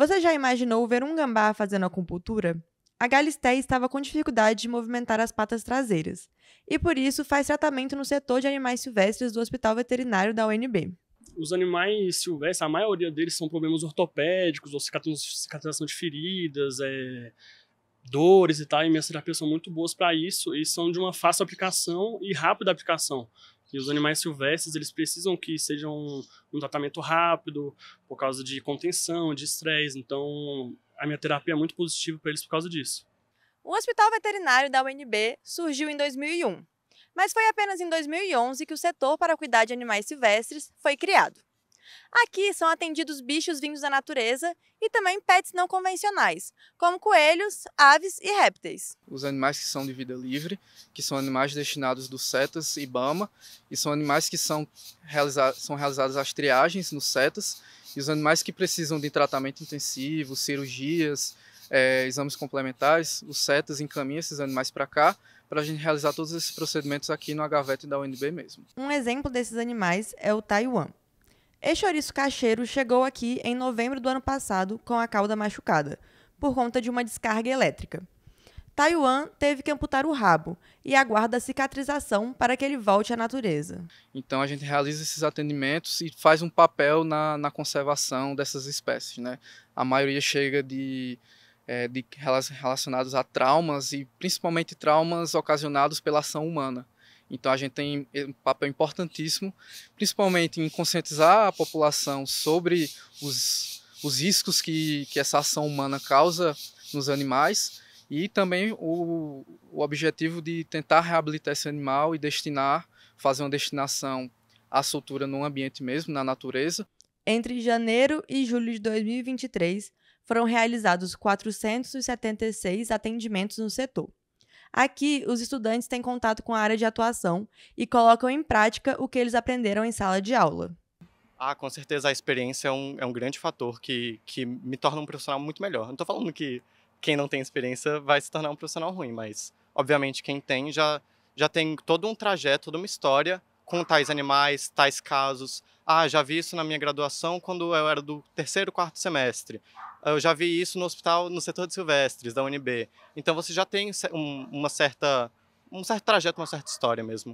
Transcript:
Você já imaginou ver um gambá fazendo acupuntura? A Galisté estava com dificuldade de movimentar as patas traseiras e, por isso, faz tratamento no setor de animais silvestres do Hospital Veterinário da UNB. Os animais silvestres, a maioria deles são problemas ortopédicos, ou cicatrização de feridas, é, dores e tal, e minhas terapias são muito boas para isso e são de uma fácil aplicação e rápida aplicação e os animais silvestres eles precisam que sejam um, um tratamento rápido por causa de contenção, de estresse. Então, a minha terapia é muito positiva para eles por causa disso. O Hospital Veterinário da UNB surgiu em 2001, mas foi apenas em 2011 que o setor para cuidar de animais silvestres foi criado. Aqui são atendidos bichos vindos da natureza e também pets não convencionais, como coelhos, aves e répteis. Os animais que são de vida livre, que são animais destinados do CETAS e BAMA, e são animais que são, realiza são realizadas as triagens no CETAS, e os animais que precisam de tratamento intensivo, cirurgias, é, exames complementares, os CETAS encaminham esses animais para cá para a gente realizar todos esses procedimentos aqui no HVET da UNB mesmo. Um exemplo desses animais é o Taiwan, este ouriço cacheiro chegou aqui em novembro do ano passado com a cauda machucada, por conta de uma descarga elétrica. Taiwan teve que amputar o rabo e aguarda a cicatrização para que ele volte à natureza. Então a gente realiza esses atendimentos e faz um papel na, na conservação dessas espécies. Né? A maioria chega de, é, de relacionados a traumas e principalmente traumas ocasionados pela ação humana. Então a gente tem um papel importantíssimo, principalmente em conscientizar a população sobre os, os riscos que, que essa ação humana causa nos animais e também o, o objetivo de tentar reabilitar esse animal e destinar, fazer uma destinação à soltura no ambiente mesmo, na natureza. Entre janeiro e julho de 2023, foram realizados 476 atendimentos no setor Aqui, os estudantes têm contato com a área de atuação e colocam em prática o que eles aprenderam em sala de aula. Ah, com certeza a experiência é um, é um grande fator que, que me torna um profissional muito melhor. Não estou falando que quem não tem experiência vai se tornar um profissional ruim, mas obviamente quem tem já, já tem todo um trajeto, toda uma história com tais animais, tais casos, ah, já vi isso na minha graduação quando eu era do terceiro, quarto semestre. Eu já vi isso no hospital, no setor de Silvestres, da UNB. Então você já tem uma certa, um certo trajeto, uma certa história mesmo.